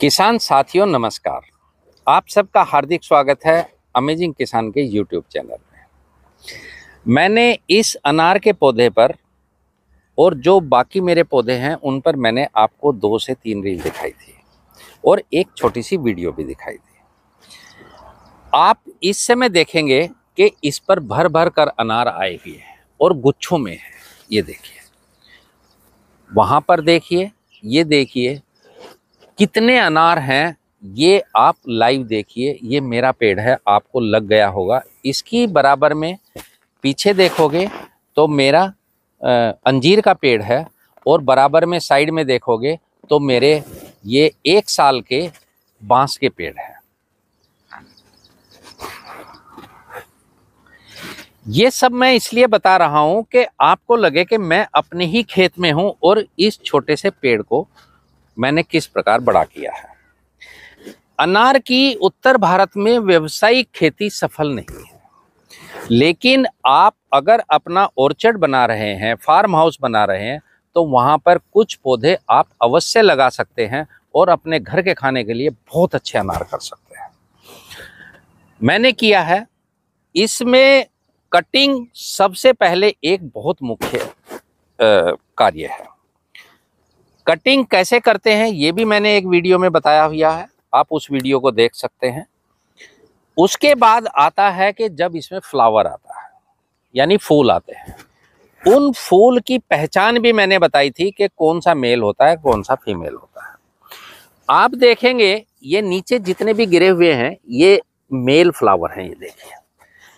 किसान साथियों नमस्कार आप सबका हार्दिक स्वागत है अमेजिंग किसान के यूट्यूब चैनल में मैंने इस अनार के पौधे पर और जो बाकी मेरे पौधे हैं उन पर मैंने आपको दो से तीन रील दिखाई थी और एक छोटी सी वीडियो भी दिखाई थी आप इस समय देखेंगे कि इस पर भर भर कर अनार आए हुए हैं और गुच्छों में है ये देखिए वहाँ पर देखिए ये देखिए कितने अनार हैं ये आप लाइव देखिए ये मेरा पेड़ है आपको लग गया होगा इसकी बराबर में पीछे देखोगे तो मेरा अंजीर का पेड़ है और बराबर में साइड में देखोगे तो मेरे ये एक साल के बांस के पेड़ हैं ये सब मैं इसलिए बता रहा हूं कि आपको लगे कि मैं अपने ही खेत में हूँ और इस छोटे से पेड़ को मैंने किस प्रकार बड़ा किया है अनार की उत्तर भारत में व्यवसायिक खेती सफल नहीं है लेकिन आप अगर अपना ऑर्चर्ड बना रहे हैं फार्म हाउस बना रहे हैं तो वहाँ पर कुछ पौधे आप अवश्य लगा सकते हैं और अपने घर के खाने के लिए बहुत अच्छे अनार कर सकते हैं मैंने किया है इसमें कटिंग सबसे पहले एक बहुत मुख्य कार्य है कटिंग कैसे करते हैं ये भी मैंने एक वीडियो में बताया हुआ है आप उस वीडियो को देख सकते हैं उसके बाद आता है कि जब इसमें फ्लावर आता है यानी फूल आते हैं उन फूल की पहचान भी मैंने बताई थी कि कौन सा मेल होता है कौन सा फीमेल होता है आप देखेंगे ये नीचे जितने भी गिरे हुए हैं ये मेल फ्लावर हैं ये देखिए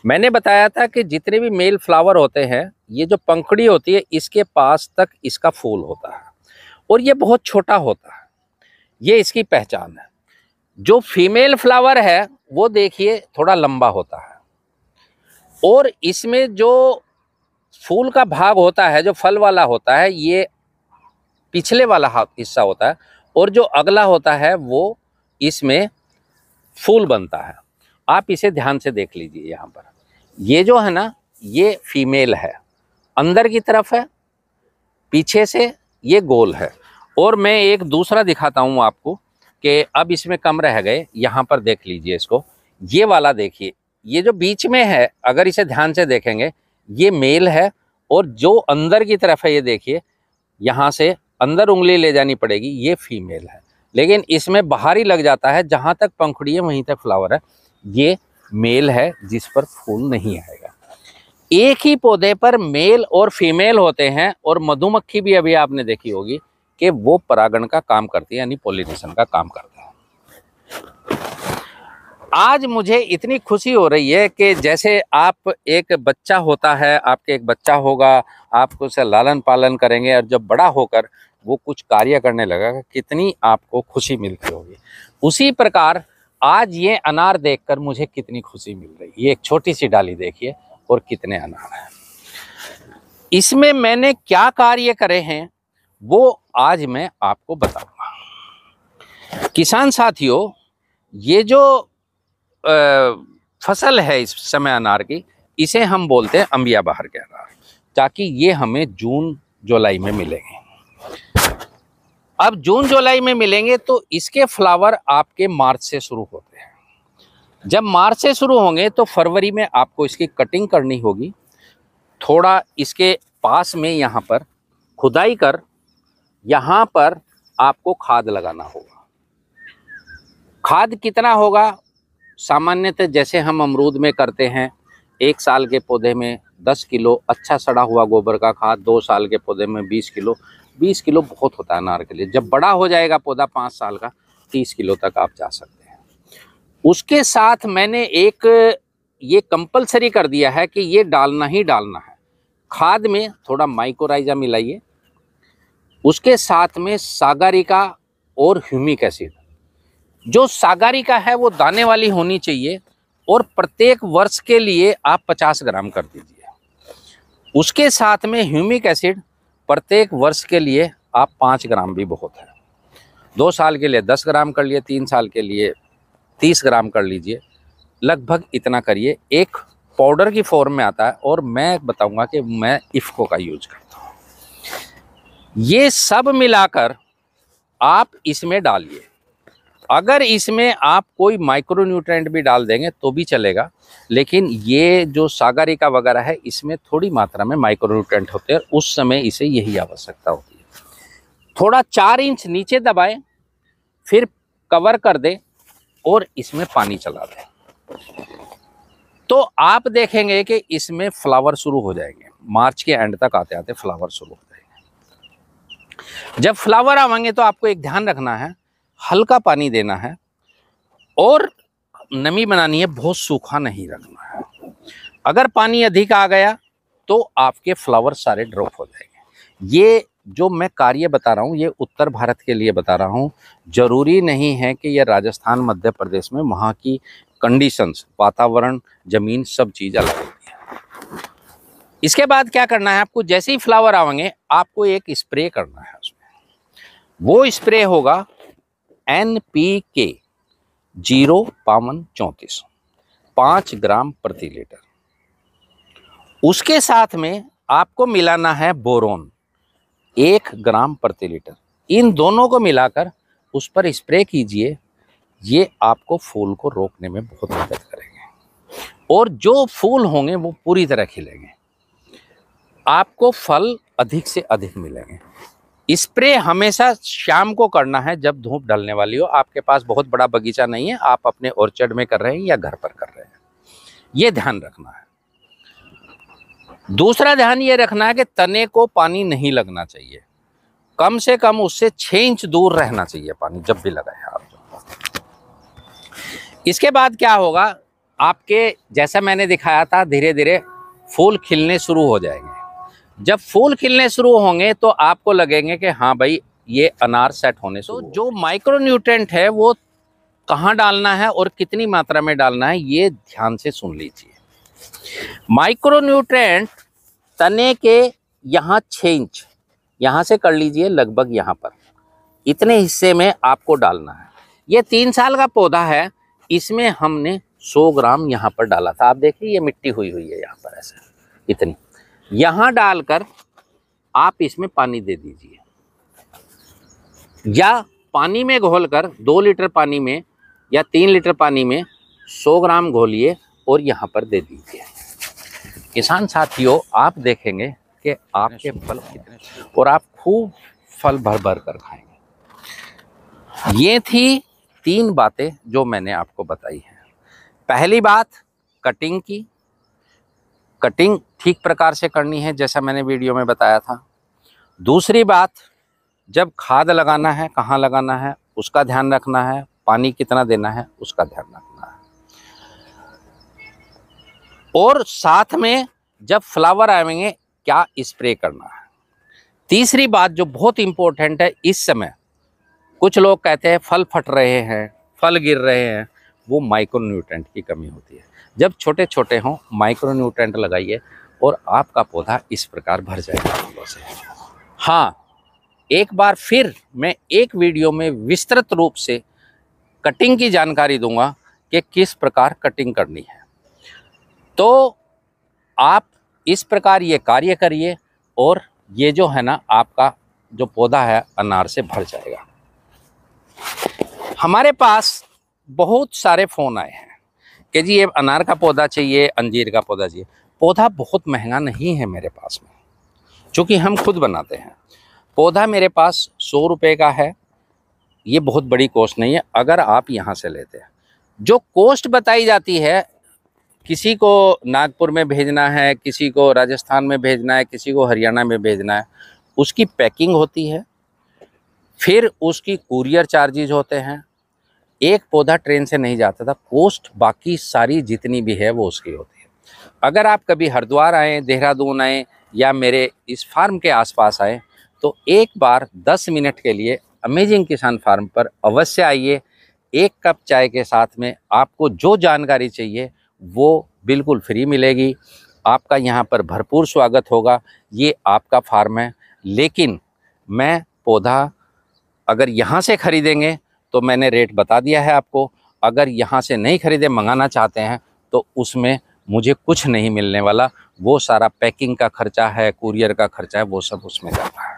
मैंने बताया था कि जितने भी मेल फ्लावर होते हैं ये जो पंखड़ी होती है इसके पास तक इसका फूल होता है और ये बहुत छोटा होता है ये इसकी पहचान है जो फीमेल फ्लावर है वो देखिए थोड़ा लंबा होता है और इसमें जो फूल का भाग होता है जो फल वाला होता है ये पिछले वाला हिस्सा होता है और जो अगला होता है वो इसमें फूल बनता है आप इसे ध्यान से देख लीजिए यहाँ पर ये जो है ना ये फीमेल है अंदर की तरफ है पीछे से ये गोल है और मैं एक दूसरा दिखाता हूँ आपको कि अब इसमें कम रह गए यहाँ पर देख लीजिए इसको ये वाला देखिए ये जो बीच में है अगर इसे ध्यान से देखेंगे ये मेल है और जो अंदर की तरफ है ये देखिए यहाँ से अंदर उंगली ले जानी पड़ेगी ये फीमेल है लेकिन इसमें बाहर ही लग जाता है जहाँ तक पंखुड़ी है वहीं तक फ्लावर है ये मेल है जिस पर फूल नहीं आएगा एक ही पौधे पर मेल और फीमेल होते हैं और मधुमक्खी भी अभी आपने देखी होगी कि वो परागण का काम करती है यानी पोलिनेशन का काम करता है आज मुझे इतनी खुशी हो रही है कि जैसे आप एक बच्चा होता है आपके एक बच्चा होगा आप उसे लालन पालन करेंगे और जब बड़ा होकर वो कुछ कार्य करने लगा कितनी आपको खुशी मिलती होगी उसी प्रकार आज ये अनार देखकर मुझे कितनी खुशी मिल रही है ये एक छोटी सी डाली देखिए और कितने अनार हैं इसमें मैंने क्या कार्य करे हैं वो आज मैं आपको बताऊंगा किसान साथियों ये जो आ, फसल है इस समय अनार की इसे हम बोलते हैं अम्बिया बहार के अनार ताकि ये हमें जून जुलाई में मिलेंगे अब जून जुलाई में मिलेंगे तो इसके फ्लावर आपके मार्च से शुरू होते हैं जब मार्च से शुरू होंगे तो फरवरी में आपको इसकी कटिंग करनी होगी थोड़ा इसके पास में यहाँ पर खुदाई कर यहाँ पर आपको खाद लगाना होगा खाद कितना होगा सामान्यतः जैसे हम अमरूद में करते हैं एक साल के पौधे में 10 किलो अच्छा सड़ा हुआ गोबर का खाद दो साल के पौधे में 20 किलो 20 किलो बहुत होता है अनार के लिए जब बड़ा हो जाएगा पौधा पाँच साल का 30 किलो तक आप जा सकते हैं उसके साथ मैंने एक ये कंपलसरी कर दिया है कि ये डालना ही डालना है खाद में थोड़ा माइकोराइजा मिलाइए उसके साथ में सागारिका और ह्यूमिक एसिड जो सागारिका है वो दाने वाली होनी चाहिए और प्रत्येक वर्ष के लिए आप 50 ग्राम कर दीजिए उसके साथ में ह्यूमिक एसिड प्रत्येक वर्ष के लिए आप पाँच ग्राम भी बहुत है दो साल के लिए दस ग्राम कर लिए तीन साल के लिए तीस ग्राम कर लीजिए लगभग इतना करिए एक पाउडर की फॉर्म में आता है और मैं बताऊंगा कि मैं इफ़को का यूज करूँ ये सब मिलाकर आप इसमें डालिए अगर इसमें आप कोई माइक्रो न्यूट्रेंट भी डाल देंगे तो भी चलेगा लेकिन ये जो सागरिका वगैरह है इसमें थोड़ी मात्रा में माइक्रो न्यूट्रेंट होते हैं उस समय इसे यही आवश्यकता होती है थोड़ा चार इंच नीचे दबाएं फिर कवर कर दें और इसमें पानी चला दें तो आप देखेंगे कि इसमें फ्लावर शुरू हो जाएंगे मार्च के एंड तक आते आते फ्लावर शुरू हो जब फ्लावर आवाएंगे तो आपको एक ध्यान रखना है हल्का पानी देना है और नमी बनानी है बहुत सूखा नहीं रखना है अगर पानी अधिक आ गया तो आपके फ्लावर सारे ड्रॉप हो जाएंगे ये जो मैं कार्य बता रहा हूँ ये उत्तर भारत के लिए बता रहा हूँ ज़रूरी नहीं है कि यह राजस्थान मध्य प्रदेश में वहाँ की कंडीशंस वातावरण ज़मीन सब चीज़ अलग इसके बाद क्या करना है आपको जैसे ही फ्लावर आवेंगे आपको एक स्प्रे करना है उसमें वो स्प्रे होगा एन पी के जीरो पावन चौंतीस पाँच ग्राम प्रति लीटर उसके साथ में आपको मिलाना है बोरोन एक ग्राम प्रति लीटर इन दोनों को मिलाकर उस पर स्प्रे कीजिए ये आपको फूल को रोकने में बहुत मदद करेंगे और जो फूल होंगे वो पूरी तरह खिलेंगे आपको फल अधिक से अधिक मिलेंगे स्प्रे हमेशा शाम को करना है जब धूप डलने वाली हो आपके पास बहुत बड़ा बगीचा नहीं है आप अपने ऑर्चर्ड में कर रहे हैं या घर पर कर रहे हैं ये ध्यान रखना है दूसरा ध्यान ये रखना है कि तने को पानी नहीं लगना चाहिए कम से कम उससे छः इंच दूर रहना चाहिए पानी जब भी लगाए आप इसके बाद क्या होगा आपके जैसा मैंने दिखाया था धीरे धीरे फूल खिलने शुरू हो जाएंगे जब फूल खिलने शुरू होंगे तो आपको लगेंगे कि हाँ भाई ये अनार सेट होने तो जो माइक्रो न्यूट्रेंट है वो कहाँ डालना है और कितनी मात्रा में डालना है ये ध्यान से सुन लीजिए माइक्रो न्यूट्रेंट तने के यहाँ छः इंच यहाँ से कर लीजिए लगभग यहाँ पर इतने हिस्से में आपको डालना है ये तीन साल का पौधा है इसमें हमने 100 ग्राम यहाँ पर डाला था आप देखिए ये मिट्टी हुई हुई है यहाँ पर ऐसे इतनी यहाँ डालकर आप इसमें पानी दे दीजिए या पानी में घोलकर दो लीटर पानी में या तीन लीटर पानी में सौ ग्राम घोलिए और यहाँ पर दे दीजिए किसान साथियों आप देखेंगे कि आपके फल कितने और आप खूब फल भर भर कर खाएंगे ये थी तीन बातें जो मैंने आपको बताई हैं पहली बात कटिंग की कटिंग ठीक प्रकार से करनी है जैसा मैंने वीडियो में बताया था दूसरी बात जब खाद लगाना है कहाँ लगाना है उसका ध्यान रखना है पानी कितना देना है उसका ध्यान रखना है और साथ में जब फ्लावर आएंगे क्या स्प्रे करना है तीसरी बात जो बहुत इंपॉर्टेंट है इस समय कुछ लोग कहते हैं फल फट रहे हैं फल गिर रहे हैं वो माइक्रोन्यूट्रेंट की कमी होती है जब छोटे छोटे हों माइक्रोन्यूट्रेंट लगाइए और आपका पौधा इस प्रकार भर जाएगा फूलों से हाँ एक बार फिर मैं एक वीडियो में विस्तृत रूप से कटिंग की जानकारी दूंगा कि किस प्रकार कटिंग करनी है तो आप इस प्रकार ये कार्य करिए और ये जो है ना आपका जो पौधा है अनार से भर जाएगा हमारे पास बहुत सारे फ़ोन आए हैं कि जी ये अनार का पौधा चाहिए अंजीर का पौधा चाहिए पौधा बहुत महंगा नहीं है मेरे पास में चूँकि हम खुद बनाते हैं पौधा मेरे पास सौ रुपये का है ये बहुत बड़ी कॉस्ट नहीं है अगर आप यहाँ से लेते हैं जो कॉस्ट बताई जाती है किसी को नागपुर में भेजना है किसी को राजस्थान में भेजना है किसी को हरियाणा में भेजना है उसकी पैकिंग होती है फिर उसकी कुरियर चार्जेज होते हैं एक पौधा ट्रेन से नहीं जाता था कोस्ट बाकी सारी जितनी भी है वो उसकी होती है अगर आप कभी हरिद्वार आएँ देहरादून आएँ या मेरे इस फार्म के आसपास आए तो एक बार दस मिनट के लिए अमेजिंग किसान फार्म पर अवश्य आइए एक कप चाय के साथ में आपको जो जानकारी चाहिए वो बिल्कुल फ्री मिलेगी आपका यहाँ पर भरपूर स्वागत होगा ये आपका फार्म है लेकिन मैं पौधा अगर यहाँ से ख़रीदेंगे तो मैंने रेट बता दिया है आपको अगर यहाँ से नहीं ख़रीदे मंगाना चाहते हैं तो उसमें मुझे कुछ नहीं मिलने वाला वो सारा पैकिंग का खर्चा है कुरियर का खर्चा है वो सब उसमें जाता है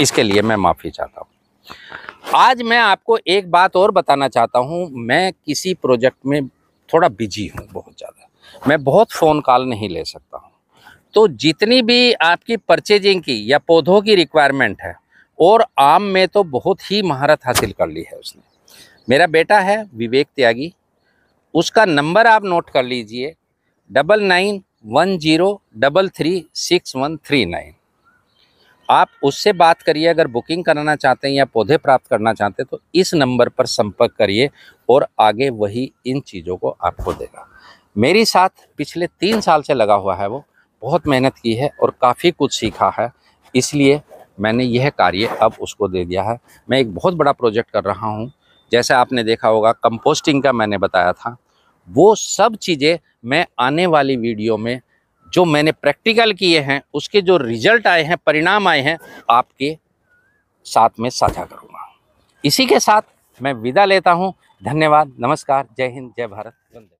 इसके लिए मैं माफ़ी चाहता हूँ आज मैं आपको एक बात और बताना चाहता हूँ मैं किसी प्रोजेक्ट में थोड़ा बिजी हूँ बहुत ज़्यादा मैं बहुत फ़ोन कॉल नहीं ले सकता हूँ तो जितनी भी आपकी परचेजिंग की या पौधों की रिक्वायरमेंट है और आम में तो बहुत ही महारत हासिल कर ली है उसने मेरा बेटा है विवेक त्यागी उसका नंबर आप नोट कर लीजिए double nine one zero double three six one three nine आप उससे बात करिए अगर बुकिंग कराना चाहते हैं या पौधे प्राप्त करना चाहते हैं तो इस नंबर पर संपर्क करिए और आगे वही इन चीज़ों को आपको देगा मेरी साथ पिछले तीन साल से लगा हुआ है वो बहुत मेहनत की है और काफ़ी कुछ सीखा है इसलिए मैंने यह कार्य अब उसको दे दिया है मैं एक बहुत बड़ा प्रोजेक्ट कर रहा हूँ जैसे आपने देखा होगा कंपोस्टिंग का मैंने बताया था वो सब चीज़ें मैं आने वाली वीडियो में जो मैंने प्रैक्टिकल किए हैं उसके जो रिजल्ट आए हैं परिणाम आए हैं आपके साथ में साझा करूँगा इसी के साथ मैं विदा लेता हूँ धन्यवाद नमस्कार जय हिंद जय भारत वंदे